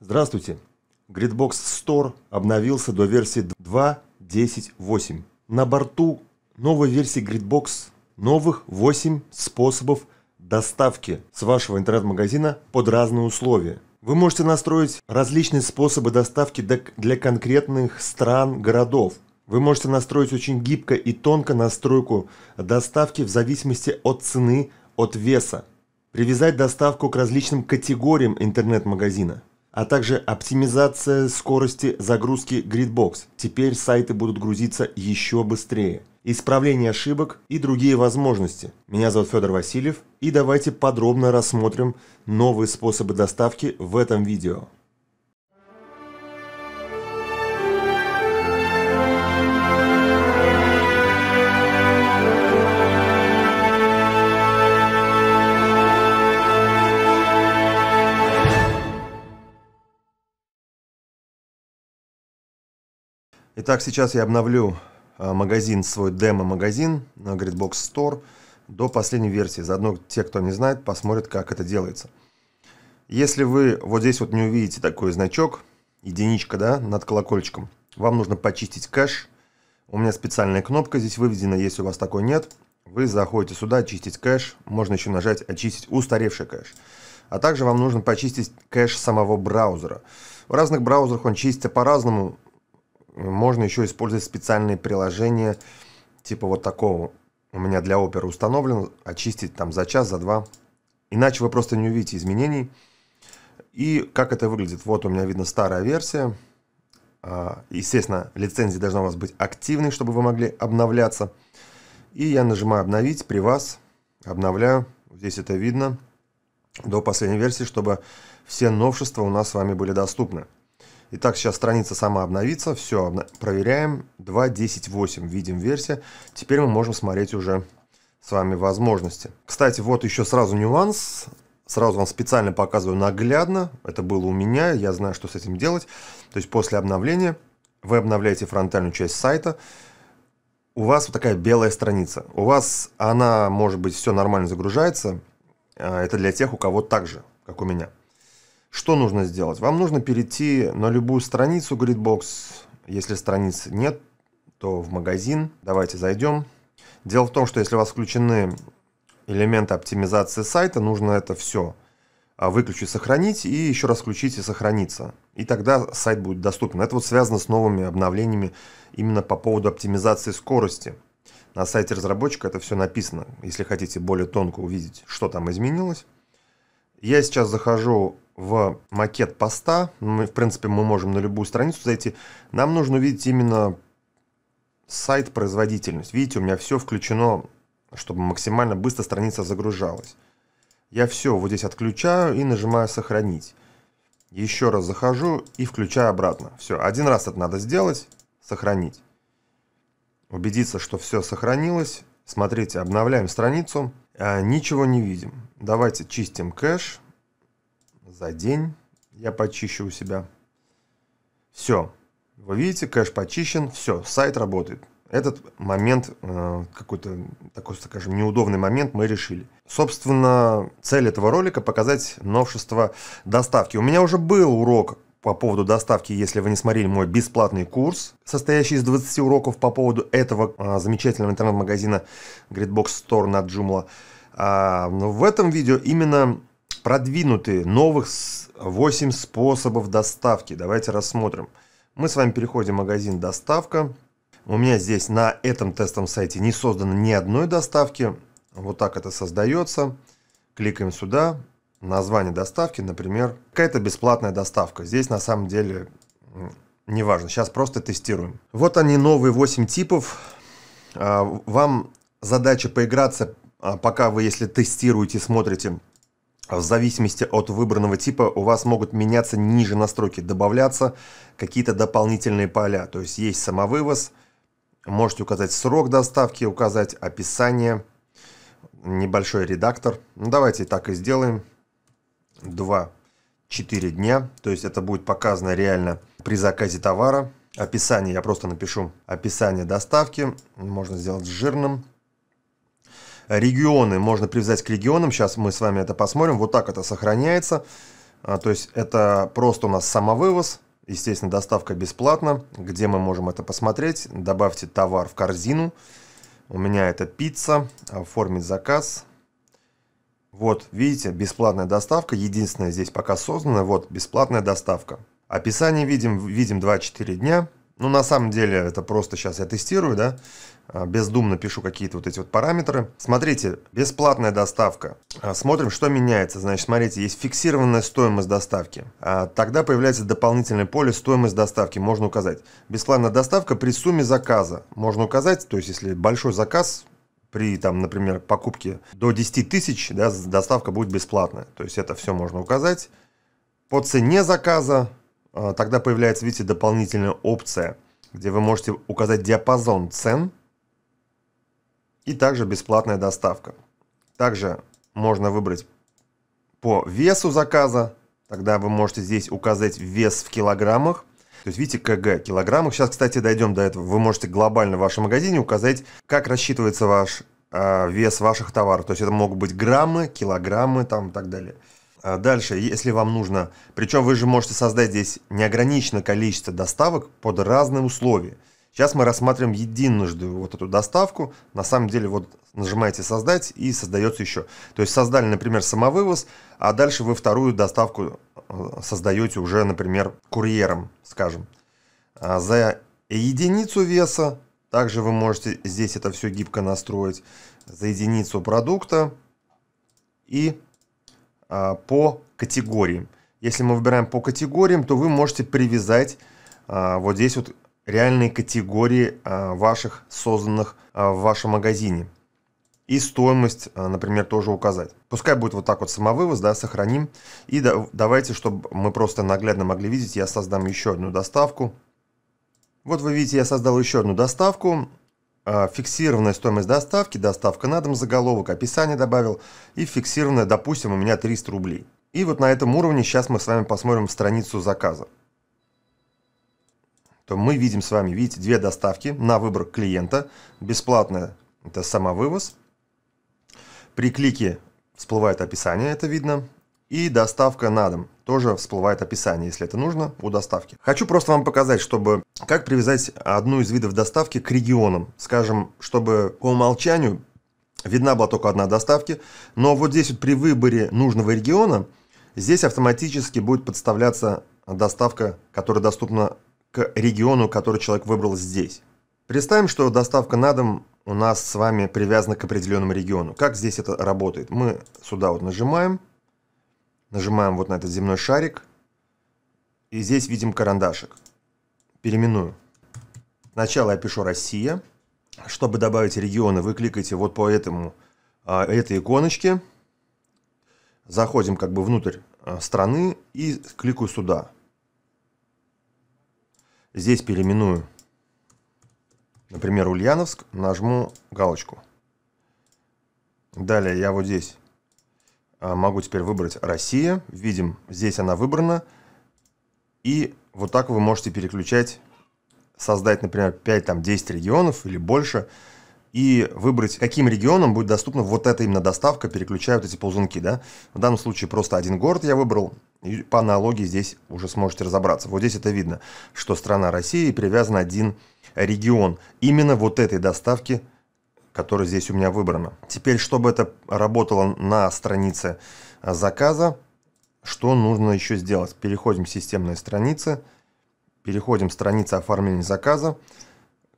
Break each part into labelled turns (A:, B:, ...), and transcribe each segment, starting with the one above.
A: Здравствуйте! Gridbox Store обновился до версии 2.10.8. На борту новой версии Gridbox новых 8 способов доставки с вашего интернет-магазина под разные условия. Вы можете настроить различные способы доставки для конкретных стран, городов. Вы можете настроить очень гибко и тонко настройку доставки в зависимости от цены, от веса. Привязать доставку к различным категориям интернет-магазина а также оптимизация скорости загрузки Gridbox. Теперь сайты будут грузиться еще быстрее. Исправление ошибок и другие возможности. Меня зовут Федор Васильев и давайте подробно рассмотрим новые способы доставки в этом видео. Так сейчас я обновлю а, магазин, свой демо-магазин на Gridbox Store до последней версии. Заодно те, кто не знает, посмотрят, как это делается. Если вы вот здесь вот не увидите такой значок, единичка, да, над колокольчиком, вам нужно почистить кэш. У меня специальная кнопка здесь выведена, если у вас такой нет, вы заходите сюда, очистить кэш, можно еще нажать очистить устаревший кэш. А также вам нужно почистить кэш самого браузера. В разных браузерах он чистится по-разному, можно еще использовать специальные приложения, типа вот такого. У меня для Opera установлен, очистить там за час, за два. Иначе вы просто не увидите изменений. И как это выглядит? Вот у меня видно старая версия. А, естественно, лицензия должна у вас быть активной, чтобы вы могли обновляться. И я нажимаю «Обновить» при вас. Обновляю. Здесь это видно. До последней версии, чтобы все новшества у нас с вами были доступны. Итак, сейчас страница сама обновится. Все, проверяем. 2.10.8. Видим версия. Теперь мы можем смотреть уже с вами возможности. Кстати, вот еще сразу нюанс. Сразу вам специально показываю наглядно. Это было у меня, я знаю, что с этим делать. То есть после обновления вы обновляете фронтальную часть сайта. У вас вот такая белая страница. У вас она, может быть, все нормально загружается. А, это для тех, у кого так же, как у меня. Что нужно сделать? Вам нужно перейти на любую страницу Gridbox. Если страниц нет, то в магазин. Давайте зайдем. Дело в том, что если у вас включены элементы оптимизации сайта, нужно это все а, выключить, сохранить и еще раз включить и сохраниться. И тогда сайт будет доступен. Это вот связано с новыми обновлениями именно по поводу оптимизации скорости. На сайте разработчика это все написано, если хотите более тонко увидеть, что там изменилось. Я сейчас захожу в макет поста, мы, в принципе, мы можем на любую страницу зайти, нам нужно увидеть именно сайт производительность. Видите, у меня все включено, чтобы максимально быстро страница загружалась. Я все вот здесь отключаю и нажимаю сохранить. Еще раз захожу и включаю обратно. Все, один раз это надо сделать, сохранить. Убедиться, что все сохранилось. Смотрите, обновляем страницу. А, ничего не видим. Давайте чистим кэш за день. Я почищу у себя. Все. Вы видите, кэш почищен. Все, сайт работает. Этот момент, э, какой-то такой, скажем, неудобный момент мы решили. Собственно, цель этого ролика – показать новшество доставки. У меня уже был урок по поводу доставки, если вы не смотрели мой бесплатный курс, состоящий из 20 уроков по поводу этого а, замечательного интернет-магазина Gridbox Store на Joomla. А, но в этом видео именно продвинутые новых 8 способов доставки. Давайте рассмотрим. Мы с вами переходим в магазин «Доставка». У меня здесь на этом тестовом сайте не создано ни одной доставки. Вот так это создается. Кликаем сюда название доставки, например, какая-то бесплатная доставка. Здесь на самом деле неважно, сейчас просто тестируем. Вот они новые 8 типов. А, вам задача поиграться, а, пока вы, если тестируете, смотрите, в зависимости от выбранного типа у вас могут меняться ниже настройки, добавляться какие-то дополнительные поля. То есть есть самовывоз, можете указать срок доставки, указать описание, небольшой редактор. Ну, давайте так и сделаем. 2-4 дня. То есть это будет показано реально при заказе товара. Описание, я просто напишу описание доставки. Можно сделать жирным. Регионы можно привязать к регионам. Сейчас мы с вами это посмотрим. Вот так это сохраняется. А, то есть это просто у нас самовывоз. Естественно, доставка бесплатна. Где мы можем это посмотреть? Добавьте товар в корзину. У меня это пицца. Оформить заказ. Вот, видите, бесплатная доставка, единственная здесь пока создана, вот, бесплатная доставка. Описание видим, видим 2-4 дня. Ну, на самом деле, это просто сейчас я тестирую, да, а, бездумно пишу какие-то вот эти вот параметры. Смотрите, бесплатная доставка. А, смотрим, что меняется. Значит, смотрите, есть фиксированная стоимость доставки. А, тогда появляется дополнительное поле стоимость доставки. Можно указать. Бесплатная доставка при сумме заказа. Можно указать, то есть, если большой заказ, при, там, например, покупке до 10 тысяч да, доставка будет бесплатная. То есть это все можно указать. По цене заказа а, тогда появляется, видите, дополнительная опция, где вы можете указать диапазон цен и также бесплатная доставка. Также можно выбрать по весу заказа. Тогда вы можете здесь указать вес в килограммах то есть, видите, КГ, килограммы. Сейчас, кстати, дойдем до этого. Вы можете глобально в вашем магазине указать, как рассчитывается ваш э, вес ваших товаров. То есть, это могут быть граммы, килограммы там и так далее. А дальше, если вам нужно, причем вы же можете создать здесь неограниченное количество доставок под разные условия. Сейчас мы рассматриваем единожды вот эту доставку. На самом деле, вот нажимаете «Создать» и создается еще. То есть создали, например, самовывоз, а дальше вы вторую доставку э, создаете уже, например, курьером, скажем. А за единицу веса, также вы можете здесь это все гибко настроить, за единицу продукта и а, по категориям. Если мы выбираем по категориям, то вы можете привязать а, вот здесь вот реальные категории ваших созданных в вашем магазине и стоимость, э, например, тоже указать. Пускай будет вот так вот самовывоз, да, сохраним. И да, давайте, чтобы мы просто наглядно могли видеть, я создам еще одну доставку. Вот вы видите, я создал еще одну доставку. Э, фиксированная стоимость доставки, доставка на дом, заголовок, описание добавил. И фиксированная, допустим, у меня 300 рублей. И вот на этом уровне сейчас мы с вами посмотрим страницу заказа. То мы видим с вами, видите, две доставки на выбор клиента. Бесплатная – это самовывоз. При клике всплывает описание, это видно. И доставка на дом. Тоже всплывает описание, если это нужно, у доставки. Хочу просто вам показать, чтобы как привязать одну из видов доставки к регионам. Скажем, чтобы по умолчанию видна была только одна доставки. Но вот здесь вот при выборе нужного региона, здесь автоматически будет подставляться доставка, которая доступна к региону, который человек выбрал здесь. Представим, что доставка на дом у нас с вами привязано к определенному региону. Как здесь это работает? Мы сюда вот нажимаем, нажимаем вот на этот земной шарик, и здесь видим карандашик. Переименую. Сначала я пишу «Россия». Чтобы добавить регионы, вы кликаете вот по этому, а, этой иконочке. Заходим как бы внутрь а, страны и кликаю сюда. Здесь переименую например, Ульяновск, нажму галочку. Далее я вот здесь а, могу теперь выбрать Россия. Видим, здесь она выбрана. И вот так вы можете переключать, создать, например, 5, там, 10 регионов или больше, и выбрать, каким регионам будет доступна вот эта именно доставка, переключая вот эти ползунки, да. В данном случае просто один город я выбрал, и по аналогии здесь уже сможете разобраться. Вот здесь это видно, что страна России привязана один регион именно вот этой доставки, которая здесь у меня выбрана. Теперь, чтобы это работало на странице а, заказа, что нужно еще сделать? Переходим в системные страницы, переходим в страницы оформления заказа.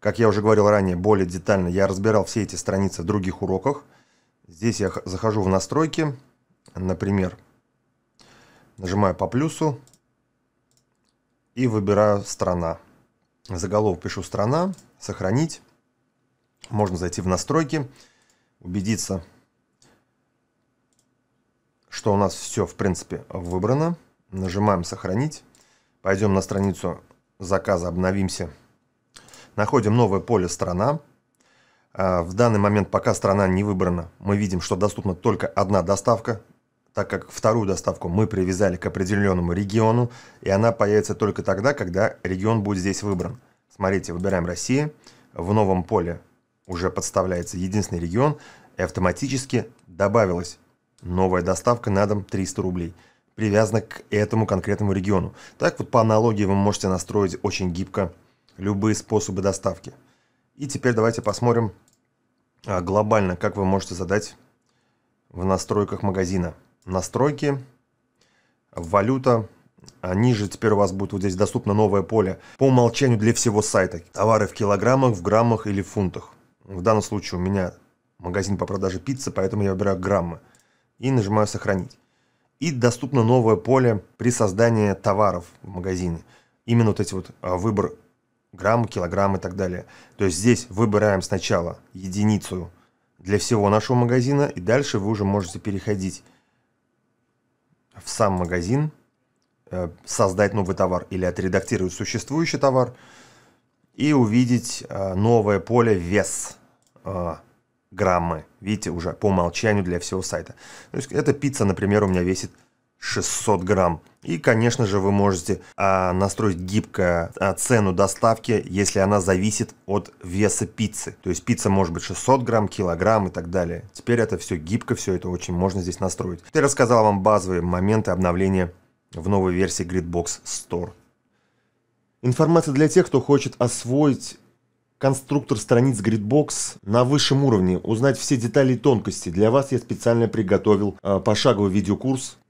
A: Как я уже говорил ранее, более детально я разбирал все эти страницы в других уроках. Здесь я захожу в настройки, например, нажимаю по плюсу и выбираю страна заголовок пишу «Страна», «Сохранить». Можно зайти в настройки, убедиться, что у нас все, в принципе, выбрано. Нажимаем «Сохранить». Пойдем на страницу заказа, обновимся. Находим новое поле «Страна». А, в данный момент, пока страна не выбрана, мы видим, что доступна только одна доставка так как вторую доставку мы привязали к определенному региону, и она появится только тогда, когда регион будет здесь выбран. Смотрите, выбираем Россию, в новом поле уже подставляется единственный регион, и автоматически добавилась новая доставка на дом 300 рублей, привязана к этому конкретному региону. Так вот по аналогии вы можете настроить очень гибко любые способы доставки. И теперь давайте посмотрим а, глобально, как вы можете задать в настройках магазина настройки, валюта, а, Ниже теперь у вас будет вот здесь доступно новое поле по умолчанию для всего сайта. Товары в килограммах, в граммах или в фунтах. В данном случае у меня магазин по продаже пиццы, поэтому я выбираю граммы. И нажимаю «Сохранить». И доступно новое поле при создании товаров в магазине. Именно вот эти вот а, выбор грамм, килограмм и так далее. То есть здесь выбираем сначала единицу для всего нашего магазина, и дальше вы уже можете переходить в сам магазин, э, создать новый товар или отредактировать существующий товар и увидеть э, новое поле вес э, граммы. Видите, уже по умолчанию для всего сайта. То есть эта пицца, например, у меня весит 600 грамм. И, конечно же, вы можете а, настроить гибкую а, цену доставки, если она зависит от веса пиццы. То есть пицца может быть 600 грамм, килограмм и так далее. Теперь это все гибко, все это очень можно здесь настроить. Я рассказал вам базовые моменты обновления в новой версии Gridbox Store. Информация для тех, кто хочет освоить конструктор страниц Gridbox на высшем уровне, узнать все детали и тонкости. Для вас я специально приготовил э, пошаговый видеокурс